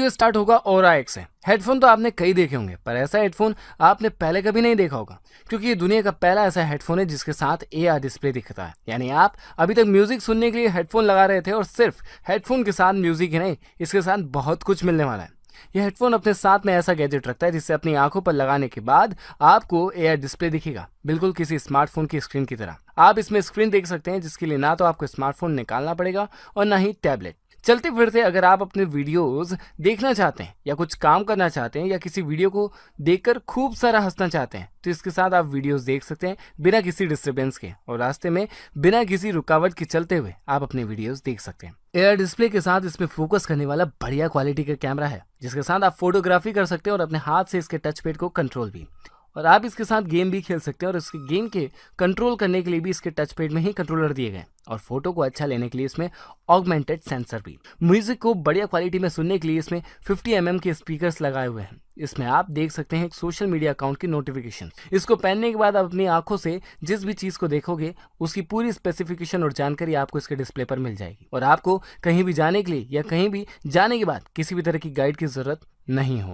video start होगा और x headphone तो आपने कई देखे होंगे पर ऐसा हेडफोन आपने पहले कभी नहीं देखा होगा क्योंकि ये दुनिया का पहला ऐसा हेडफोन है जिसके साथ ए डिस्प्ले दिखता है यानी आप अभी तक म्यूजिक सुनने के लिए हेडफोन लगा रहे थे और सिर्फ हेडफोन के साथ म्यूजिक ही नहीं इसके साथ बहुत कुछ मिलने वाला है यह हेडफोन अपने साथ में ऐसा गैजेट रखता है जिससे अपनी आंखों पर लगाने के बाद आपको आर डिस्प्ले दिखेगा बिल्कुल किसी स्मार्टफोन की स्क्रीन की तरह आप इसमें स्क्रीन देख सकते हैं जिसके लिए ना तो आपको स्मार्टफोन निकालना पड़ेगा और ना ही टैबलेट चलते फिरते अगर आप अपने वीडियोस देखना चाहते हैं या कुछ काम करना चाहते हैं या किसी वीडियो को देखकर खूब सारा हंसना चाहते हैं तो इसके साथ आप वीडियोस देख सकते हैं बिना किसी डिस्टर्बेंस के और रास्ते में बिना किसी रुकावट के चलते हुए आप अपने वीडियोस देख सकते हैं एयर डिस्प्ले के साथ इसमें फोकस करने वाला बढ़िया क्वालिटी का कैमरा है जिसके साथ आप फोटोग्राफी कर सकते हैं और अपने हाथ से इसके टच पेड को कंट्रोल भी और आप इसके साथ गेम भी खेल सकते हैं और इसके गेम के कंट्रोल करने के लिए भी इसके टच पैड में ही कंट्रोलर दिए गए और फोटो को अच्छा लेने के लिए इसमें ऑगमेंटेड सेंसर भी म्यूजिक को बढ़िया क्वालिटी में सुनने के लिए इसमें 50 एम mm के स्पीकर्स लगाए हुए हैं इसमें आप देख सकते हैं एक सोशल मीडिया अकाउंट की नोटिफिकेशन इसको पहनने के बाद आप अपनी आंखों से जिस भी चीज को देखोगे उसकी पूरी स्पेसिफिकेशन और जानकारी आपको इसके डिस्प्ले पर मिल जाएगी और आपको कहीं भी जाने के लिए या कहीं भी जाने के बाद किसी भी तरह की गाइड की जरूरत नहीं होगी